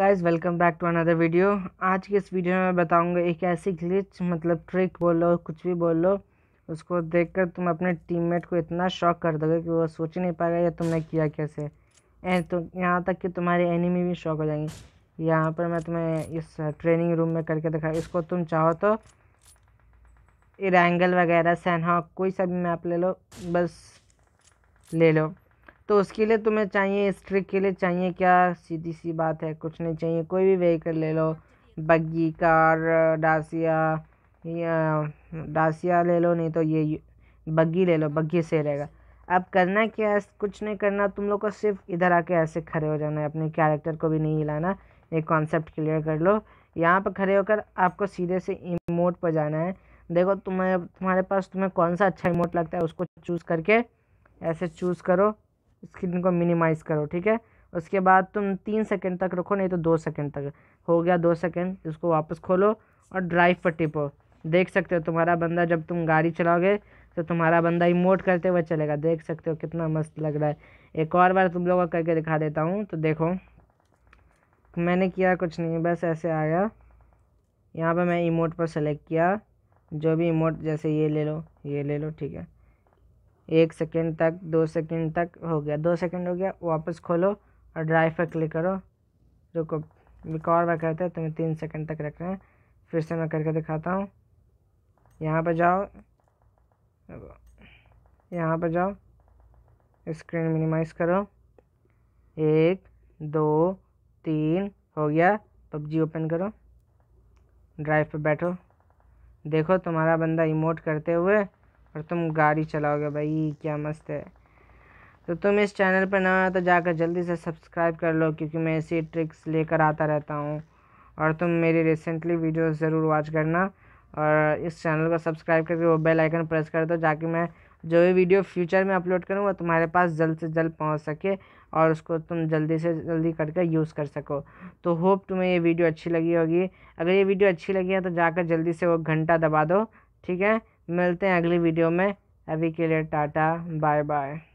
guys welcome back to another video आज की इस वीडियो में मैं बताऊंगा एक ऐसी ग्लिच मतलब ट्रिक बोलो कुछ भी बोलो उसको देखकर तुम अपने टीममेट को इतना शॉक कर दोगे कि वो सोच ही नहीं पाएगा या तुमने किया कैसे तो यहाँ तक कि तुम्हारे एनिमी भी शॉक हो जाएंगे यहाँ पर मैं तुम्हें इस ट्रेनिंग रूम में करके दिखा इसको तुम चाहो तो इरेंगल वगैरह सैनहा कोई सा भी मैप ले लो बस ले लो तो उसके लिए तुम्हें चाहिए इस ट्रिक के लिए चाहिए क्या सीधी सी बात है कुछ नहीं चाहिए कोई भी व्हीकल ले लो बग्गी कार डासिया या डासिया ले लो नहीं तो ये बग्गी ले लो बग्गी से रहेगा अब करना क्या है कुछ नहीं करना तुम लोग को सिर्फ इधर आके ऐसे खड़े हो जाना है अपने कैरेक्टर को भी नहीं हिलाना ये कॉन्सेप्ट क्लियर कर लो यहाँ पर खड़े होकर आपको सीधे से इमोट पर जाना है देखो तुम्हें तुम्हारे पास तुम्हें कौन सा अच्छा इमोट लगता है उसको चूज़ करके ऐसे चूज़ करो स्क्रीन को मिनिमाइज़ करो ठीक है उसके बाद तुम तीन सेकंड तक रखो नहीं तो दो सेकंड तक हो गया दो सेकंड इसको वापस खोलो और ड्राइव पर टिपो देख सकते हो तुम्हारा बंदा जब तुम गाड़ी चलाओगे तो तुम्हारा बंदा इमोट करते हुए चलेगा देख सकते हो कितना मस्त लग रहा है एक और बार तुम लोगों को करके दिखा देता हूँ तो देखो मैंने किया कुछ नहीं बस ऐसे आ गया यहाँ पर मैं इमोट पर सेलेक्ट किया जो भी इमोट जैसे ये ले लो ये ले लो ठीक है एक सेकेंड तक दो सेकेंड तक हो गया दो सेकेंड हो गया वापस खोलो और ड्राइव पर क्लिक करो रुको रिकॉर्ड में करते हैं तो मैं तीन सेकेंड तक रख रहे हैं फिर से मैं करके दिखाता हूँ यहाँ पर जाओ यहाँ पर जाओ स्क्रीन मिनिमाइज करो एक दो तीन हो गया पबजी ओपन करो ड्राइव पर बैठो देखो तुम्हारा बंदा इमोट करते हुए और तुम गाड़ी चलाओगे भाई क्या मस्त है तो तुम इस चैनल पर ना तो जाकर जल्दी से सब्सक्राइब कर लो क्योंकि मैं ऐसी ट्रिक्स लेकर आता रहता हूँ और तुम मेरी रिसेंटली वीडियो ज़रूर वॉच करना और इस चैनल को सब्सक्राइब करके वो बेल आइकन प्रेस कर दो ताकि मैं जो भी वीडियो फ्यूचर में अपलोड करूँ वो तुम्हारे पास जल्द से जल्द पहुँच सके और उसको तुम जल्दी से जल्दी करके यूज़ कर सको तो होप तुम्हें ये वीडियो अच्छी लगी होगी अगर ये वीडियो अच्छी लगी है तो जाकर जल्दी से वो घंटा दबा दो ठीक है मिलते हैं अगली वीडियो में अभी के लिए टाटा बाय बाय